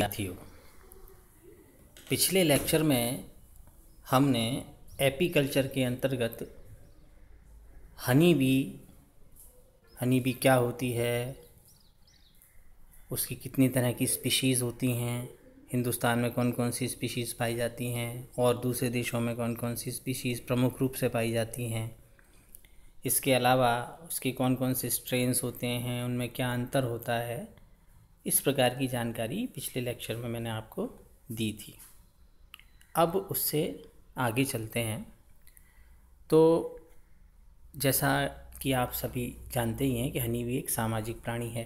साथियों पिछले लेक्चर में हमने एपीकल्चर के अंतर्गत हनी बी हनी बी क्या होती है उसकी कितनी तरह की स्पीशीज़ होती हैं हिंदुस्तान में कौन कौन सी स्पीशीज़ पाई जाती हैं और दूसरे देशों में कौन कौन सी स्पीशीज़ प्रमुख रूप से पाई जाती हैं इसके अलावा उसके कौन कौन से स्ट्रेन्स होते हैं उनमें क्या अंतर होता है इस प्रकार की जानकारी पिछले लेक्चर में मैंने आपको दी थी अब उससे आगे चलते हैं तो जैसा कि आप सभी जानते ही हैं कि हनी भी एक सामाजिक प्राणी है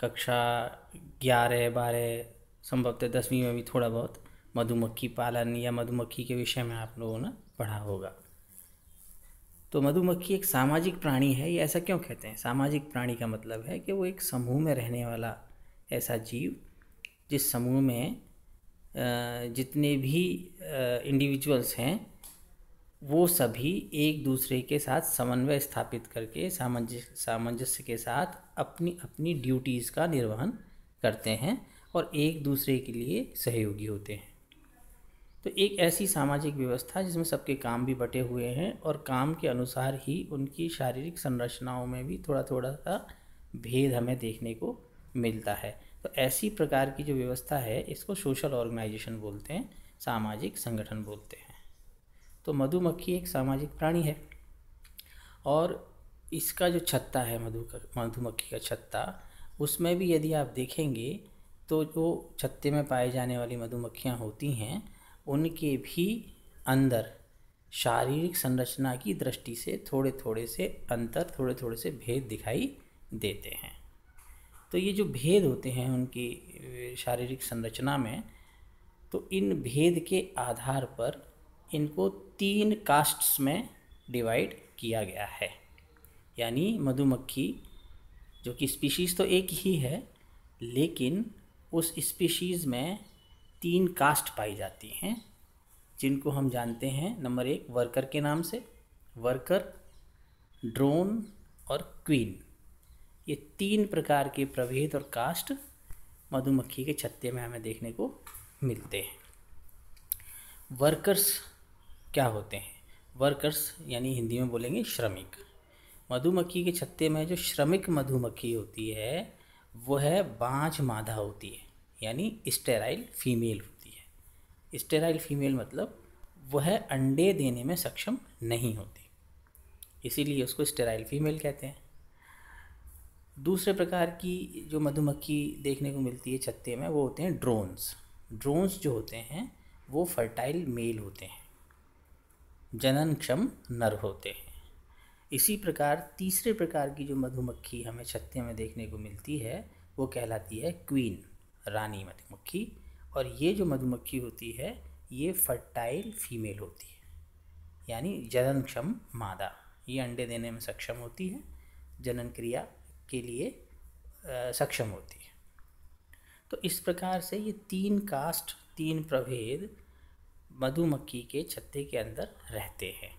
कक्षा ग्यारह बारह संभवतः दसवीं में भी थोड़ा बहुत मधुमक्खी पालन या मधुमक्खी के विषय में आप लोगों ने पढ़ा होगा तो मधुमक्खी एक सामाजिक प्राणी है ये ऐसा क्यों कहते हैं सामाजिक प्राणी का मतलब है कि वो एक समूह में रहने वाला ऐसा जीव जिस समूह में जितने भी इंडिविजुअल्स हैं वो सभी एक दूसरे के साथ समन्वय स्थापित करके सामंजस्य सामंजस्य के साथ अपनी अपनी ड्यूटीज़ का निर्वहन करते हैं और एक दूसरे के लिए सहयोगी होते हैं तो एक ऐसी सामाजिक व्यवस्था जिसमें सबके काम भी बटे हुए हैं और काम के अनुसार ही उनकी शारीरिक संरचनाओं में भी थोड़ा थोड़ा सा भेद हमें देखने को मिलता है तो ऐसी प्रकार की जो व्यवस्था है इसको सोशल ऑर्गेनाइजेशन बोलते हैं सामाजिक संगठन बोलते हैं तो मधुमक्खी एक सामाजिक प्राणी है और इसका जो छत्ता है मधु का मधुमक्खी का छत्ता उसमें भी यदि आप देखेंगे तो जो छत्ते में पाए जाने वाली मधुमक्खियाँ होती हैं उनके भी अंदर शारीरिक संरचना की दृष्टि से थोड़े थोड़े से अंतर थोड़े थोड़े से भेद दिखाई देते हैं तो ये जो भेद होते हैं उनकी शारीरिक संरचना में तो इन भेद के आधार पर इनको तीन कास्ट्स में डिवाइड किया गया है यानी मधुमक्खी जो कि स्पीशीज़ तो एक ही है लेकिन उस स्पीशीज़ में तीन कास्ट पाई जाती हैं जिनको हम जानते हैं नंबर एक वर्कर के नाम से वर्कर ड्रोन और क्वीन ये तीन प्रकार के प्रभेद और कास्ट मधुमक्खी के छत्ते में हमें देखने को मिलते हैं वर्कर्स क्या होते हैं वर्कर्स यानी हिंदी में बोलेंगे श्रमिक मधुमक्खी के छत्ते में जो श्रमिक मधुमक्खी होती है वो है बाँझ मादा होती है यानी स्टेराइल फीमेल होती है स्टेराइल फीमेल मतलब वह अंडे देने में सक्षम नहीं होती इसीलिए उसको स्टेराइल फीमेल कहते हैं दूसरे प्रकार की जो मधुमक्खी देखने को मिलती है छत्ते में वो होते हैं ड्रोन्स ड्रोन्स जो होते हैं वो फर्टाइल मेल होते हैं जनन क्षम नर होते हैं इसी प्रकार तीसरे प्रकार की जो मधुमक्खी हमें छत्ते में देखने को मिलती है वो कहलाती है क्वीन रानी मधुमक्खी और ये जो मधुमक्खी होती है ये फर्टाइल फीमेल होती है यानी जननक्षम मादा ये अंडे देने में सक्षम होती है जनन क्रिया के लिए आ, सक्षम होती है तो इस प्रकार से ये तीन कास्ट तीन प्रभेद मधुमक्खी के छत्ते के अंदर रहते हैं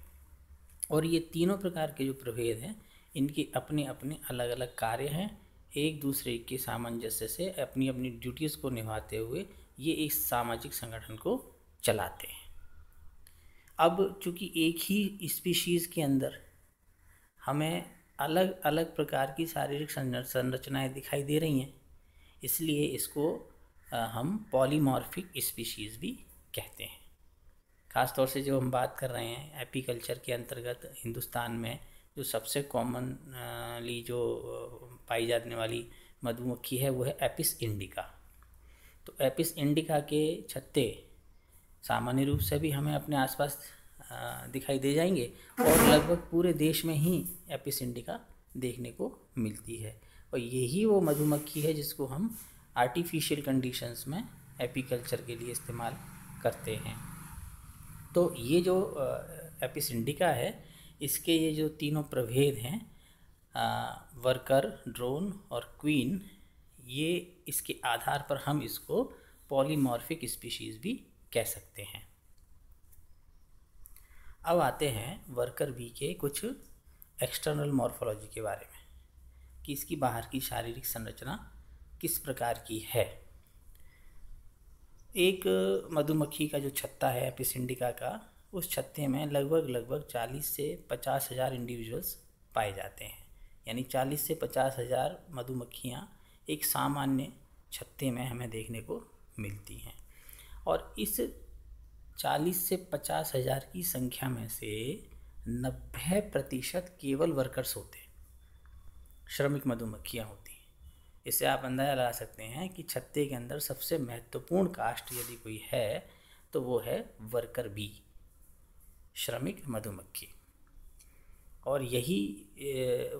और ये तीनों प्रकार के जो प्रभेद हैं इनके अपने अपने अलग अलग कार्य हैं एक दूसरे के सामंजस्य से अपनी अपनी ड्यूटीज़ को निभाते हुए ये इस सामाजिक संगठन को चलाते हैं अब चूंकि एक ही स्पीशीज़ के अंदर हमें अलग अलग प्रकार की शारीरिक संरचनाएं दिखाई दे रही हैं इसलिए इसको हम पॉलीमॉर्फिक स्पीशीज़ भी कहते हैं ख़ासतौर से जब हम बात कर रहे हैं एपीकल्चर के अंतर्गत हिंदुस्तान में जो सबसे कॉमनली जो पाई जाने वाली मधुमक्खी है वो है एपिस इंडिका तो एपिस इंडिका के छत्ते सामान्य रूप से भी हमें अपने आसपास दिखाई दे जाएंगे और लगभग पूरे देश में ही एपिस इंडिका देखने को मिलती है और यही वो मधुमक्खी है जिसको हम आर्टिफिशियल कंडीशंस में एपिकल्चर के लिए इस्तेमाल करते हैं तो ये जो एपिस इंडिका है इसके ये जो तीनों प्रभेद हैं वर्कर ड्रोन और क्वीन ये इसके आधार पर हम इसको पॉलीमॉर्फिक स्पीशीज़ भी कह सकते हैं अब आते हैं वर्कर बी के कुछ एक्सटर्नल मॉर्फोलॉजी के बारे में कि इसकी बाहर की शारीरिक संरचना किस प्रकार की है एक मधुमक्खी का जो छत्ता है पिसिंडिका का उस छत्ते में लगभग लगभग चालीस से पचास हज़ार इंडिविजुअल्स पाए जाते हैं यानी चालीस से पचास हज़ार मधुमक्खियाँ एक सामान्य छत्ते में हमें देखने को मिलती हैं और इस चालीस से पचास हज़ार की संख्या में से नब्बे प्रतिशत केवल वर्कर्स होते हैं श्रमिक मधुमक्खियाँ होती हैं इससे आप अंदाज़ा लगा सकते हैं कि छत्ते के अंदर सबसे महत्वपूर्ण कास्ट यदि कोई है तो वो है वर्कर बी श्रमिक मधुमक्खी और यही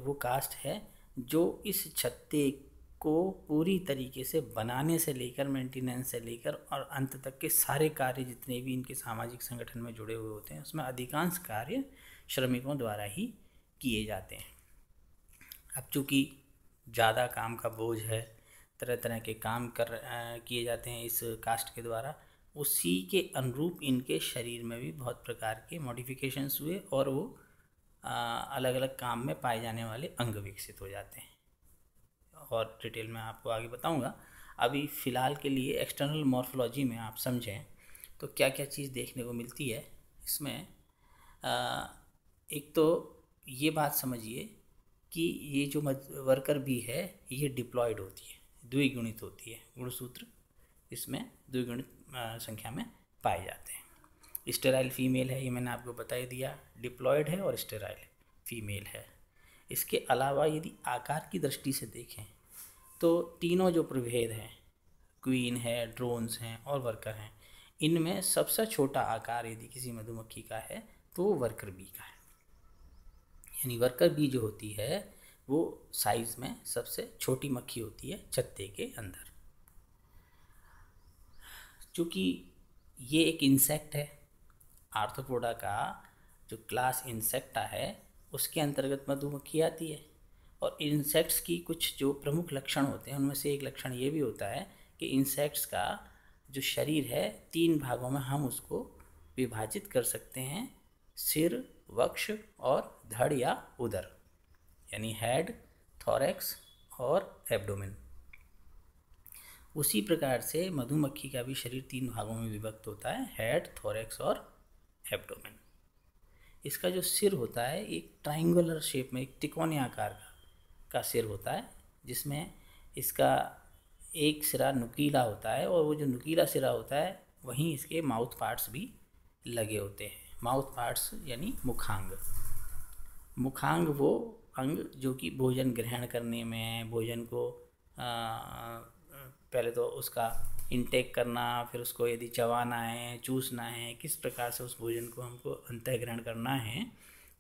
वो कास्ट है जो इस छत्ते को पूरी तरीके से बनाने से लेकर मेंटेनेंस से लेकर और अंत तक के सारे कार्य जितने भी इनके सामाजिक संगठन में जुड़े हुए होते हैं उसमें अधिकांश कार्य श्रमिकों द्वारा ही किए जाते हैं अब चूँकि ज़्यादा काम का बोझ है तरह तरह के काम कर किए जाते हैं इस कास्ट के द्वारा उसी के अनुरूप इनके शरीर में भी बहुत प्रकार के मॉडिफिकेशंस हुए और वो अलग अलग काम में पाए जाने वाले अंग विकसित हो जाते हैं और डिटेल में आपको आगे बताऊंगा अभी फ़िलहाल के लिए एक्सटर्नल मॉर्फोलॉजी में आप समझें तो क्या क्या चीज़ देखने को मिलती है इसमें आ, एक तो ये बात समझिए कि ये जो वर्कर भी है ये डिप्लॉयड होती है द्विगुणित होती है गुणसूत्र इसमें द्विगुणित संख्या में पाए जाते हैं स्टेराइल फीमेल है ये मैंने आपको बता ही दिया डिप्लॉयड है और स्टेराइल फीमेल है इसके अलावा यदि आकार की दृष्टि से देखें तो तीनों जो प्रभेद हैं क्वीन है ड्रोन्स हैं और वर्कर हैं इनमें सबसे छोटा आकार यदि किसी मधुमक्खी का है तो वो वर्कर बी का है यानी वर्कर बी जो होती है वो साइज़ में सबसे छोटी मक्खी होती है छत्ते के अंदर चूँकि ये एक इंसेक्ट है आर्थोपोडा का जो क्लास इंसेक्टा है उसके अंतर्गत मधुमक्खी आती है और इंसेक्ट्स की कुछ जो प्रमुख लक्षण होते हैं उनमें से एक लक्षण ये भी होता है कि इंसेक्ट्स का जो शरीर है तीन भागों में हम उसको विभाजित कर सकते हैं सिर वक्ष और धड़ या उदर यानी हेड थॉरेक्स और एब्डोमिन उसी प्रकार से मधुमक्खी का भी शरीर तीन भागों में विभक्त होता है हेड थोरेक्स और एब्डोमेन इसका जो सिर होता है एक ट्राइंगुलर शेप में एक तिकोने आकार का का सिर होता है जिसमें इसका एक सिरा नुकीला होता है और वो जो नुकीला सिरा होता है वहीं इसके माउथ पार्ट्स भी लगे होते हैं माउथ पार्ट्स यानी मुखांग मुखांग वो अंग जो कि भोजन ग्रहण करने में भोजन को आ, पहले तो उसका इनटेक करना फिर उसको यदि चबाना है चूसना है किस प्रकार से उस भोजन को हमको अंतः ग्रहण करना है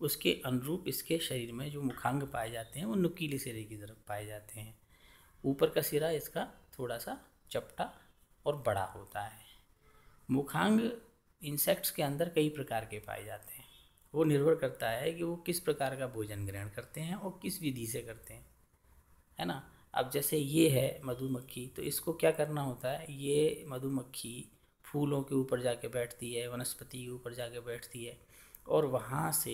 उसके अनुरूप इसके शरीर में जो मुखांग पाए जाते हैं वो नुकीले सिरे की तरफ पाए जाते हैं ऊपर का सिरा इसका थोड़ा सा चपटा और बड़ा होता है मुखांग इंसेक्ट्स के अंदर कई प्रकार के पाए जाते हैं वो निर्भर करता है कि वो किस प्रकार का भोजन ग्रहण करते हैं और किस विधि से करते हैं है ना अब जैसे ये है मधुमक्खी तो इसको क्या करना होता है ये मधुमक्खी फूलों के ऊपर जाके बैठती है वनस्पति के ऊपर जाके बैठती है और वहाँ से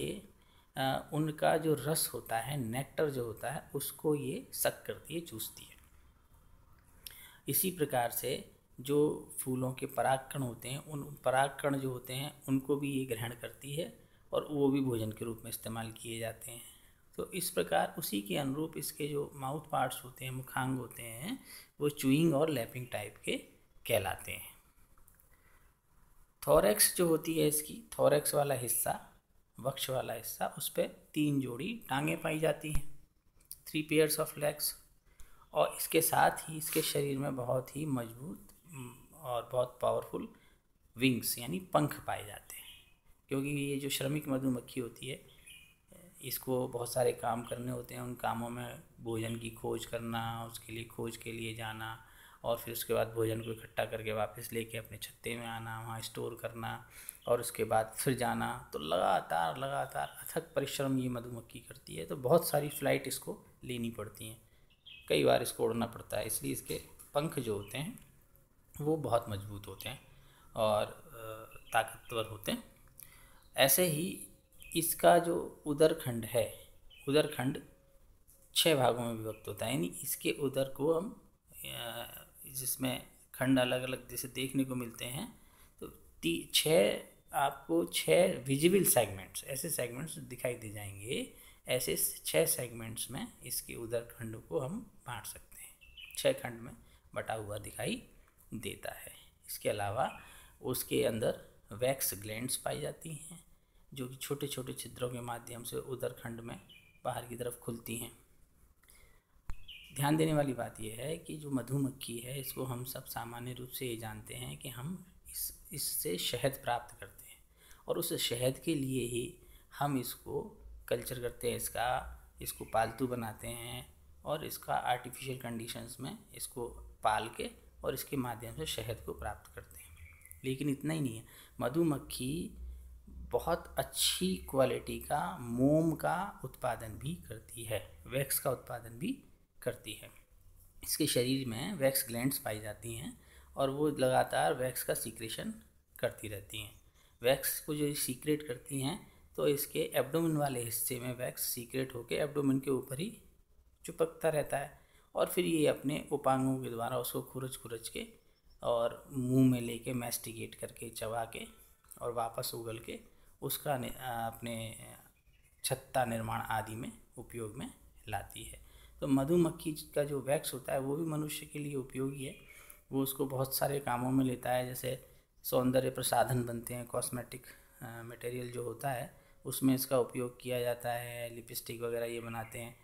उनका जो रस होता है नेक्टर जो होता है उसको ये सक करती है चूसती है इसी प्रकार से जो फूलों के परागकण होते हैं उन परागकण जो होते हैं उनको भी ये ग्रहण करती है और वो भी भोजन के रूप में इस्तेमाल किए जाते हैं तो इस प्रकार उसी के अनुरूप इसके जो माउथ पार्ट्स होते हैं मुखांग होते हैं वो चूइंग और लैपिंग टाइप के कहलाते हैं थॉरेक्स जो होती है इसकी थॉरेक्स वाला हिस्सा वक्ष वाला हिस्सा उस पर तीन जोड़ी टांगें पाई जाती हैं थ्री पेयर्स ऑफ लेग्स और इसके साथ ही इसके शरीर में बहुत ही मजबूत और बहुत पावरफुल विंग्स यानी पंख पाए जाते हैं क्योंकि ये जो श्रमिक मधुमक्खी होती है इसको बहुत सारे काम करने होते हैं उन कामों में भोजन की खोज करना उसके लिए खोज के लिए जाना और फिर उसके बाद भोजन को इकट्ठा करके वापस लेके अपने छत्ते में आना वहाँ स्टोर करना और उसके बाद फिर जाना तो लगातार लगातार अथक परिश्रम ये मधुमक्खी करती है तो बहुत सारी फ्लाइट इसको लेनी पड़ती हैं कई बार इसको उड़ना पड़ता है इसलिए इसके पंख जो होते हैं वो बहुत मजबूत होते हैं और ताकतवर होते हैं ऐसे ही इसका जो उदर खंड है उदर खंड छः भागों में विभक्त होता है यानी इसके उदर को हम जिसमें खंड अलग अलग जैसे देखने को मिलते हैं तो ती छः आपको छः विजिबल सेगमेंट्स ऐसे सेगमेंट्स दिखाई दे जाएंगे ऐसे छः सेगमेंट्स में इसके उदर खंड को हम बांट सकते हैं छः खंड में बटा हुआ दिखाई देता है इसके अलावा उसके अंदर वैक्स ग्लैंड्स पाई जाती हैं जो कि छोटे छोटे छिद्रों के माध्यम से उदरखंड में बाहर की तरफ खुलती हैं ध्यान देने वाली बात यह है कि जो मधुमक्खी है इसको हम सब सामान्य रूप से ये जानते हैं कि हम इस इससे शहद प्राप्त करते हैं और उस शहद के लिए ही हम इसको कल्चर करते हैं इसका इसको पालतू बनाते हैं और इसका आर्टिफिशियल कंडीशंस में इसको पाल के और इसके माध्यम से शहद को प्राप्त करते हैं लेकिन इतना ही नहीं है मधुमक्खी बहुत अच्छी क्वालिटी का मोम का उत्पादन भी करती है वैक्स का उत्पादन भी करती है इसके शरीर में वैक्स ग्लैंड्स पाई जाती हैं और वो लगातार वैक्स का सीक्रेशन करती रहती हैं वैक्स को जो सीक्रेट करती हैं तो इसके एब्डोमिन वाले हिस्से में वैक्स सीक्रेट होकर एब्डोमिन के ऊपर ही चुपकता रहता है और फिर ये अपने उपांगों के द्वारा उसको खुरच खुरच के और मुंह में लेके मैस्टिगेट करके चबा के और वापस उगल के उसका अपने छत्ता निर्माण आदि में उपयोग में लाती है तो मधुमक्खी का जो वैक्स होता है वो भी मनुष्य के लिए उपयोगी है वो उसको बहुत सारे कामों में लेता है जैसे सौंदर्य प्रसाधन बनते हैं कॉस्मेटिक मटेरियल जो होता है उसमें इसका उपयोग किया जाता है लिपस्टिक वगैरह ये बनाते हैं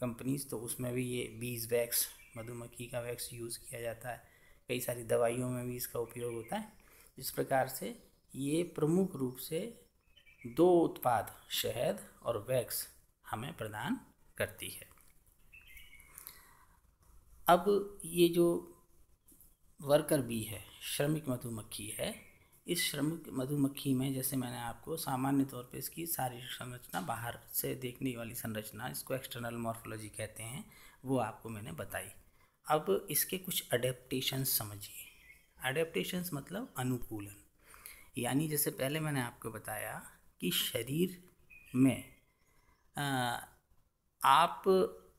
कंपनीज तो उसमें भी ये बीज वैक्स मधुमक्खी का वैक्स यूज़ किया जाता है कई सारी दवाइयों में भी इसका उपयोग होता है इस प्रकार से ये प्रमुख रूप से दो उत्पाद शहद और वैक्स हमें प्रदान करती है अब ये जो वर्कर बी है श्रमिक मधुमक्खी है इस श्रमिक मधुमक्खी में जैसे मैंने आपको सामान्य तौर पे इसकी सारी संरचना बाहर से देखने वाली संरचना इसको एक्सटर्नल मॉर्फोलॉजी कहते हैं वो आपको मैंने बताई अब इसके कुछ अडेप्टेशंस समझिए अडेप्टेशंस मतलब अनुकूलन यानी जैसे पहले मैंने आपको बताया कि शरीर में आ, आप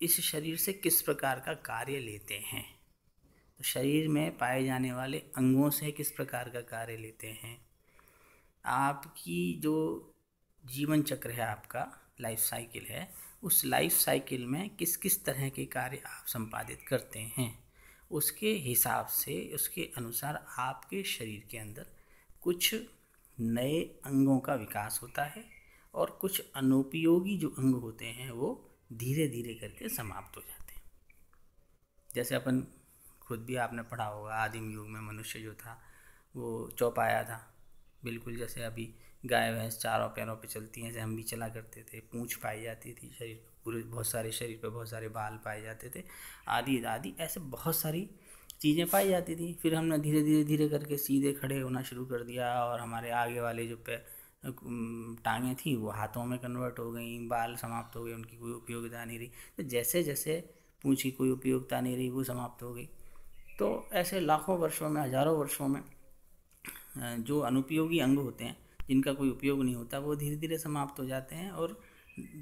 इस शरीर से किस प्रकार का कार्य लेते हैं तो शरीर में पाए जाने वाले अंगों से किस प्रकार का कार्य लेते हैं आपकी जो जीवन चक्र है आपका लाइफ साइकिल है उस लाइफ साइकिल में किस किस तरह के कार्य आप संपादित करते हैं उसके हिसाब से उसके अनुसार आपके शरीर के अंदर कुछ नए अंगों का विकास होता है और कुछ अनुपयोगी जो अंग होते हैं वो धीरे धीरे करके समाप्त हो जाते हैं जैसे अपन खुद भी आपने पढ़ा होगा आदिम युग में मनुष्य जो था वो चौपाया था बिल्कुल जैसे अभी गाय भैंस चारों पैरों पे चलती हैं जैसे हम भी चला करते थे पूँछ पाई जाती थी शरीर पूरे बहुत सारे शरीर पे बहुत सारे बाल पाए जाते थे आदि आदि ऐसे बहुत सारी चीज़ें पाई जाती थी फिर हमने धीरे धीरे धीरे करके सीधे खड़े होना शुरू कर दिया और हमारे आगे वाले जो पे टांगें थी वो हाथों में कन्वर्ट हो गई बाल समाप्त हो गए उनकी कोई उपयोगिता नहीं रही तो जैसे जैसे पूँछ की कोई उपयोगिता नहीं रही वो समाप्त हो गई तो ऐसे लाखों वर्षों में हज़ारों वर्षों में जो अनुपयोगी अंग होते हैं जिनका कोई उपयोग नहीं होता वो धीरे धीरे समाप्त हो जाते हैं और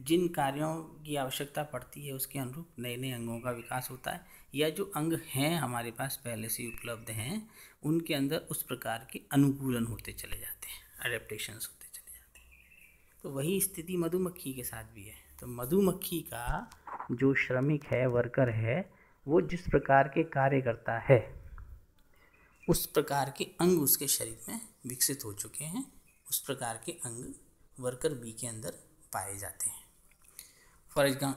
जिन कार्यों की आवश्यकता पड़ती है उसके अनुरूप नए नए अंगों का विकास होता है या जो अंग हैं हमारे पास पहले से उपलब्ध हैं उनके अंदर उस प्रकार के अनुकूलन होते चले जाते हैं अडेप्टेशंस होते चले जाते हैं तो वही स्थिति मधुमक्खी के साथ भी है तो मधुमक्खी का जो श्रमिक है वर्कर है वो जिस प्रकार के कार्य करता है उस प्रकार के अंग उसके शरीर में विकसित हो चुके हैं उस प्रकार के अंग वर्कर बी के अंदर पाए जाते हैं for exam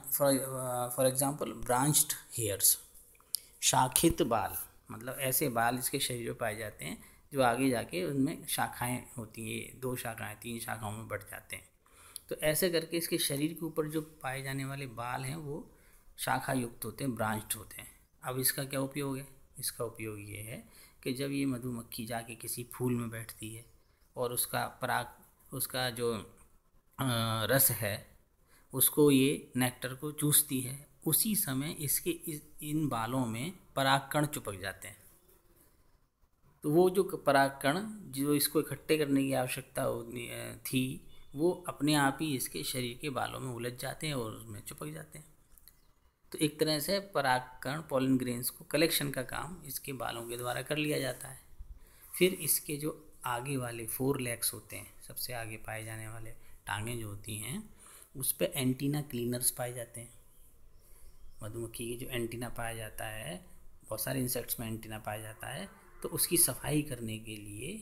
for example branched hairs शाखित बाल मतलब ऐसे बाल इसके शरीर में पाए जाते हैं जो आगे जाके उनमें शाखाएं होती हैं दो शाखाएं तीन शाखाओं में बढ़ जाते हैं तो ऐसे करके इसके शरीर के ऊपर जो पाए जाने वाले बाल हैं वो शाखा युक्त होते हैं ब्रांच्ड होते हैं अब इसका क्या उपयोग है इसका उपयोग ये है कि जब ये मधुमक्खी जाके किसी फूल में बैठती है और उसका पराग उसका जो रस है उसको ये नेक्टर को चूसती है उसी समय इसके इस, इन बालों में परागकण चुपक जाते हैं तो वो जो परागकण जो इसको इकट्ठे करने की आवश्यकता थी वो अपने आप ही इसके शरीर के बालों में उलझ जाते हैं और उसमें चिपक जाते हैं तो एक तरह से परागकण पॉलिन ग्रेन्स को कलेक्शन का काम इसके बालों के द्वारा कर लिया जाता है फिर इसके जो आगे वाले फोर लेग्स होते हैं सबसे आगे पाए जाने वाले टांगें जो होती हैं उस पर एंटीना क्लीनर्स पाए जाते हैं मधुमक्खी के जो एंटीना पाया जाता है बहुत सारे इंसेक्ट्स में एंटीना पाया जाता है तो उसकी सफाई करने के लिए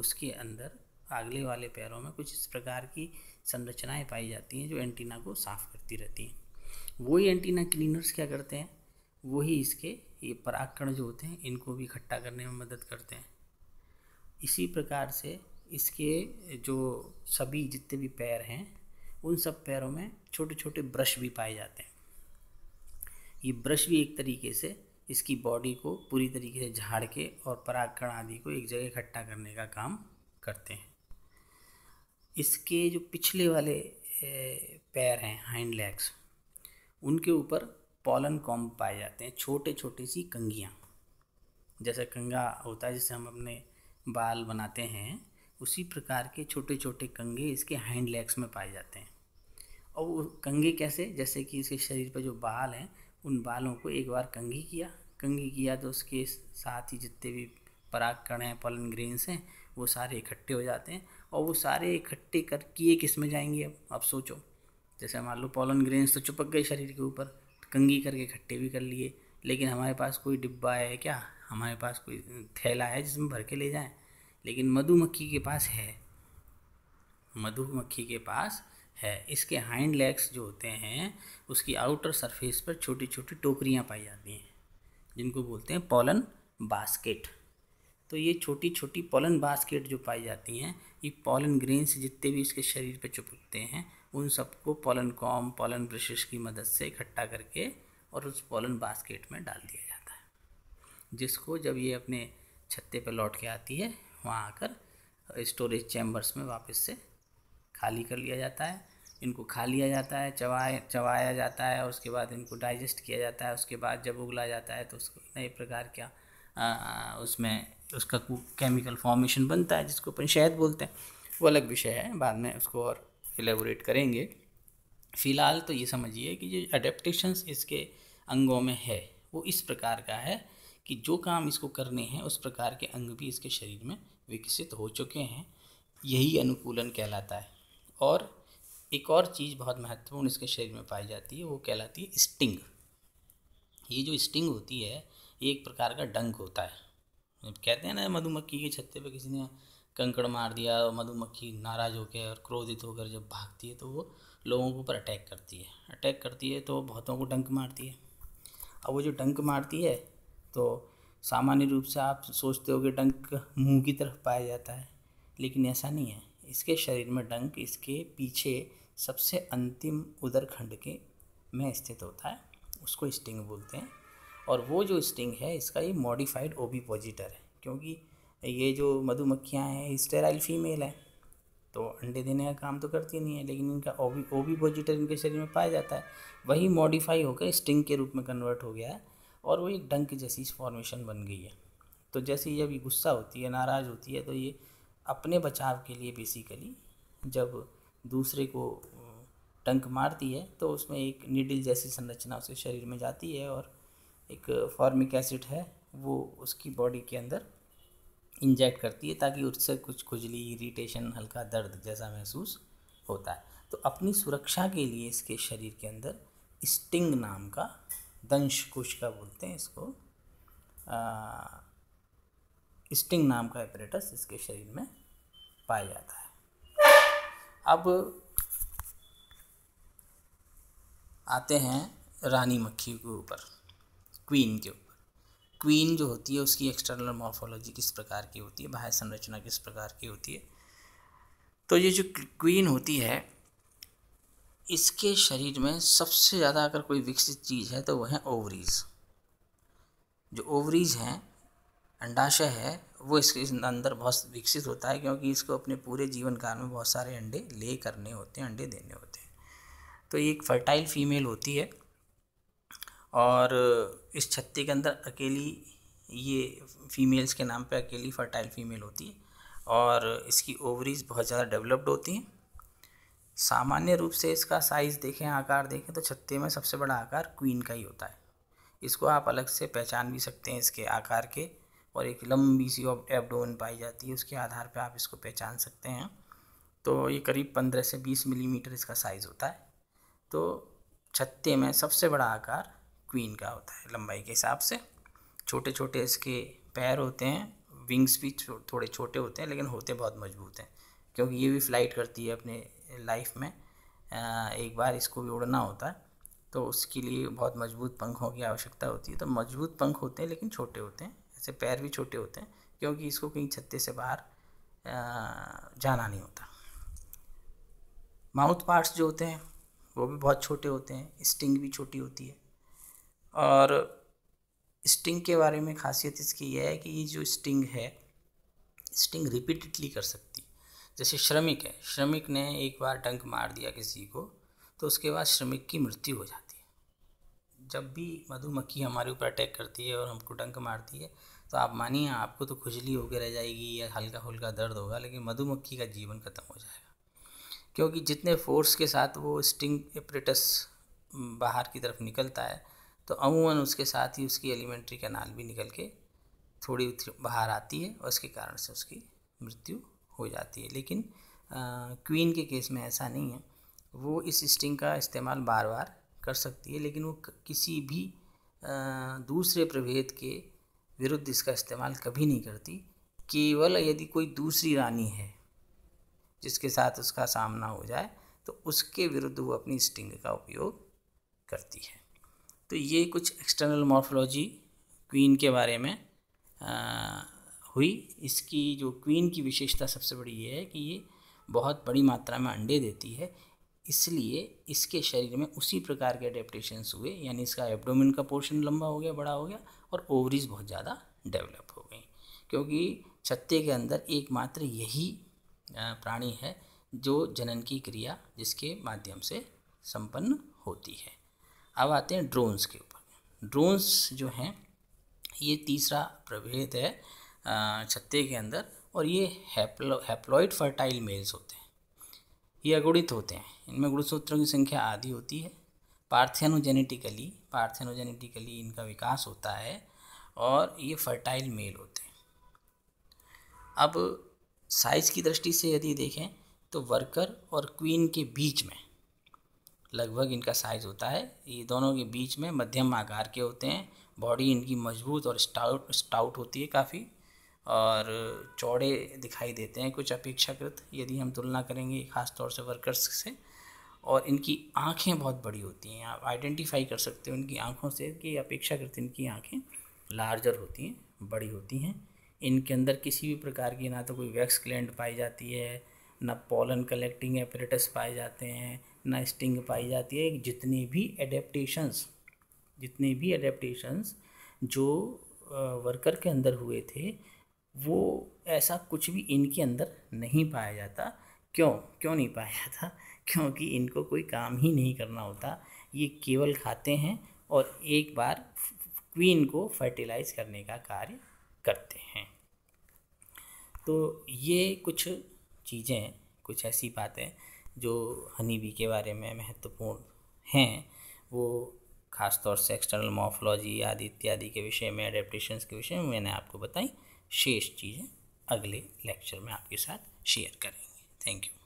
उसके अंदर अगले वाले पैरों में कुछ इस प्रकार की संरचनाएं पाई जाती हैं जो एंटीना को साफ करती रहती हैं वही एंटीना क्लीनर्स क्या करते हैं वही इसके ये परागकण जो होते हैं इनको भी इकट्ठा करने में मदद करते हैं इसी प्रकार से इसके जो सभी जितने भी पैर हैं उन सब पैरों में छोटे छोटे ब्रश भी पाए जाते हैं ये ब्रश भी एक तरीके से इसकी बॉडी को पूरी तरीके से झाड़ के और परागकण आदि को एक जगह इकट्ठा करने का काम करते हैं इसके जो पिछले वाले पैर हैं हाइंड लेग्स उनके ऊपर पॉलन कॉम्ब पाए जाते हैं छोटे छोटे सी कंगियाँ जैसे कंगा होता है जिसे हम अपने बाल बनाते हैं उसी प्रकार के छोटे छोटे कंगे इसके हैंड लेग्स में पाए जाते हैं और वो कंगे कैसे जैसे कि इसके शरीर पर जो बाल हैं उन बालों को एक बार कंघी किया कंघी किया तो उसके साथ ही जितने भी पराग कण हैं पलन ग्रेन्स हैं वो सारे इकट्ठे हो जाते हैं और वो सारे इकट्ठे कर किए किस में जाएंगे अब अब सोचो जैसे मान लो पॉलन ग्रेन्स तो चुपक गए शरीर के ऊपर तो कंगी करके इकट्ठे भी कर लिए लेकिन हमारे पास कोई डिब्बा है क्या हमारे पास कोई थैला है जिसमें भर के ले जाएं लेकिन मधुमक्खी के पास है मधुमक्खी के पास है इसके हाइंड लेग्स जो होते हैं उसकी आउटर सरफेस पर छोटी छोटी टोकरियाँ पाई जाती हैं जिनको बोलते हैं पोलन बास्केट तो ये छोटी छोटी पोलन बास्केट जो पाई जाती हैं ये पोलन ग्रेन्स जितने भी इसके शरीर पर चुपकते हैं उन सबको पोलन कॉम पोलन ब्रशेस की मदद से इकट्ठा करके और उस पोलन बास्केट में डाल दिया जाता है जिसको जब ये अपने छत्ते पर लौट के आती है वहाँ आकर स्टोरेज चैम्बर्स में वापस से खाली कर लिया जाता है इनको खा लिया जाता है चवाए चवाया जाता है और उसके बाद इनको डाइजेस्ट किया जाता है उसके बाद जब उगला जाता है तो उसको नए प्रकार का उसमें उसका केमिकल फॉर्मेशन बनता है जिसको अपन शहद बोलते हैं वो अलग विषय है बाद में उसको और एलेबोरेट करेंगे फ़िलहाल तो ये समझिए कि जो अडेप्टशन इसके अंगों में है वो इस प्रकार का है कि जो काम इसको करने हैं उस प्रकार के अंग भी इसके शरीर में विकसित हो चुके हैं यही अनुकूलन कहलाता है और एक और चीज़ बहुत महत्वपूर्ण इसके शरीर में पाई जाती है वो कहलाती है स्टिंग ये जो स्टिंग होती है ये एक प्रकार का डंक होता है कहते हैं ना मधुमक्खी के छत्ते पे किसी ने कंकड़ मार दिया और मधुमक्खी नाराज़ होकर और क्रोधित होकर जब भागती है तो वो लोगों के ऊपर अटैक करती है अटैक करती है तो बहुतों को डंक मारती है अब वो जो डंक मारती है तो सामान्य रूप से आप सोचते हो कि डंक मुंह की तरफ पाया जाता है लेकिन ऐसा नहीं है इसके शरीर में डंक इसके पीछे सबसे अंतिम उदर खंड के में स्थित होता है उसको स्टिंग बोलते हैं और वो जो स्टिंग है इसका ये मॉडिफाइड ओबीपोजिटर है क्योंकि ये जो मधुमक्खियाँ हैं स्टेराइल फीमेल है तो अंडे देने का काम तो करती नहीं है लेकिन इनका ओबी ओबीपोजिटर इनके शरीर में पाया जाता है वही मॉडिफाई होकर स्टिंग के रूप में कन्वर्ट हो गया है और वो एक डंक जैसी फॉर्मेशन बन गई है तो जैसे ये अभी ये गुस्सा होती है नाराज़ होती है तो ये अपने बचाव के लिए बेसिकली जब दूसरे को टंक मारती है तो उसमें एक निडिल जैसी संरचना उसके शरीर में जाती है और एक फॉर्मिक एसिड है वो उसकी बॉडी के अंदर इंजेक्ट करती है ताकि उससे कुछ खुजली इरीटेशन हल्का दर्द जैसा महसूस होता है तो अपनी सुरक्षा के लिए इसके शरीर के अंदर स्टिंग नाम का दंश कोशिका बोलते हैं इसको आ, स्टिंग नाम का एपरेटस इसके शरीर में पाया जाता है अब आते हैं रानी मक्खी के ऊपर क्वीन के ऊपर क्वीन जो होती है उसकी एक्सटर्नल मॉर्फोलॉजी किस प्रकार की होती है बाह्य संरचना किस प्रकार की होती है तो ये जो क्वीन होती है इसके शरीर में सबसे ज़्यादा अगर कोई विकसित चीज़ है तो वह है ओवरीज जो ओवरीज हैं अंडाशय है वो इसके अंदर बहुत विकसित होता है क्योंकि इसको अपने पूरे जीवन काल में बहुत सारे अंडे ले करने होते हैं अंडे देने होते हैं तो ये एक फर्टाइल फीमेल होती है और इस छत्ते के अंदर अकेली ये फीमेल्स के नाम पे अकेली फर्टाइल फीमेल होती है और इसकी ओवरीज बहुत ज़्यादा डेवलप्ड होती हैं सामान्य रूप से इसका साइज़ देखें आकार देखें तो छत्ते में सबसे बड़ा आकार क्वीन का ही होता है इसको आप अलग से पहचान भी सकते हैं इसके आकार के और एक लंबी सी एब्डोमेन पाई जाती है उसके आधार पर आप इसको पहचान सकते हैं तो ये करीब पंद्रह से बीस मिलीमीटर इसका साइज़ होता है तो छत्ते में सबसे बड़ा आकार क्वीन का होता है लंबाई के हिसाब से छोटे छोटे इसके पैर होते हैं विंग्स भी थोड़े छोटे होते हैं लेकिन होते बहुत मजबूत हैं क्योंकि ये भी फ्लाइट करती है अपने लाइफ में एक बार इसको भी उड़ना होता है तो उसके लिए बहुत मजबूत पंखों की आवश्यकता होती है तो मजबूत पंख होते हैं लेकिन छोटे होते हैं ऐसे पैर भी छोटे होते हैं क्योंकि इसको कहीं छत्ते से बाहर जाना नहीं होता माउथ पार्ट्स जो होते हैं वो भी बहुत छोटे होते हैं स्टिंग भी छोटी होती है और स्टिंग के बारे में खासियत इसकी यह है कि ये जो स्टिंग है स्टिंग रिपीटेडली कर सकती जैसे श्रमिक है श्रमिक ने एक बार डंक मार दिया किसी को तो उसके बाद श्रमिक की मृत्यु हो जाती जब भी मधुमक्खी हमारे ऊपर अटैक करती है और हमको डंक मारती है तो आप मानिए आपको तो खुजली होकर रह जाएगी या हल्का हल्का दर्द होगा लेकिन मधुमक्खी का जीवन ख़त्म हो जाएगा क्योंकि जितने फोर्स के साथ वो स्टिंग एपरेटस बाहर की तरफ निकलता है तो अमूमन उसके साथ ही उसकी एलिमेंट्री कैनाल भी निकल के थोड़ी बाहर आती है और उसके कारण से उसकी मृत्यु हो जाती है लेकिन क्वीन के केस में ऐसा नहीं है वो इस स्टिंग का इस्तेमाल बार बार कर सकती है लेकिन वो किसी भी दूसरे प्रभेद के विरुद्ध इसका इस्तेमाल कभी नहीं करती केवल यदि कोई दूसरी रानी है जिसके साथ उसका सामना हो जाए तो उसके विरुद्ध वो अपनी स्टिंग का उपयोग करती है तो ये कुछ एक्सटर्नल मॉर्फोलॉजी क्वीन के बारे में आ, हुई इसकी जो क्वीन की विशेषता सबसे बड़ी ये है कि ये बहुत बड़ी मात्रा में अंडे देती है इसलिए इसके शरीर में उसी प्रकार के अडेप्टेशंस हुए यानी इसका एब्डोमिन का पोर्शन लंबा हो गया बड़ा हो गया और ओवरीज बहुत ज़्यादा डेवलप हो गई क्योंकि छत्ते के अंदर एकमात्र यही प्राणी है जो जनन की क्रिया जिसके माध्यम से संपन्न होती है अब आते हैं ड्रोन्स के ऊपर ड्रोन्स जो हैं ये तीसरा प्रभेद है छत्ते के अंदर और ये हैप्लो हैप्लॉइड फर्टाइल मेल्स होते हैं ये अगुणित होते हैं इनमें गुणसूत्रों की संख्या आधी होती है पार्थेनोजेनेटिकली पार्थेनोजेनेटिकली इनका विकास होता है और ये फर्टाइल मेल होते हैं अब साइज़ की दृष्टि से यदि देखें तो वर्कर और क्वीन के बीच में लगभग इनका साइज़ होता है ये दोनों के बीच में मध्यम आकार के होते हैं बॉडी इनकी मजबूत और स्टाउट स्टाउट होती है काफ़ी और चौड़े दिखाई देते हैं कुछ अपेक्षाकृत यदि हम तुलना करेंगे ख़ास तौर से वर्कर्स से और इनकी आँखें बहुत बड़ी होती हैं आप आइडेंटिफाई कर सकते हो इनकी आँखों से कि अपेक्षाकृत इनकी आँखें लार्जर होती हैं बड़ी होती हैं इनके अंदर किसी भी प्रकार की ना तो कोई वैक्स ग्लैंड पाई जाती है ना पोलन कलेक्टिंग एपरेटस पाए जाते हैं ना स्टिंग पाई जाती है जितने भी एडेप्टेशंस जितने भी एडेप्टेशंस जो वर्कर के अंदर हुए थे वो ऐसा कुछ भी इनके अंदर नहीं पाया जाता क्यों क्यों नहीं पाया जाता क्योंकि इनको कोई काम ही नहीं करना होता ये केवल खाते हैं और एक बार क्वीन को फर्टिलाइज करने का कार्य करते हैं तो ये कुछ चीज़ें कुछ ऐसी बातें जो हनी बी के बारे में महत्वपूर्ण हैं वो ख़ासतौर से एक्सटर्नल मॉर्फोलॉजी आदि इत्यादि के विषय में एडेप्टेशंस के विषय में मैंने आपको बताई शेष चीज़ें अगले लेक्चर में आपके साथ शेयर करेंगे थैंक यू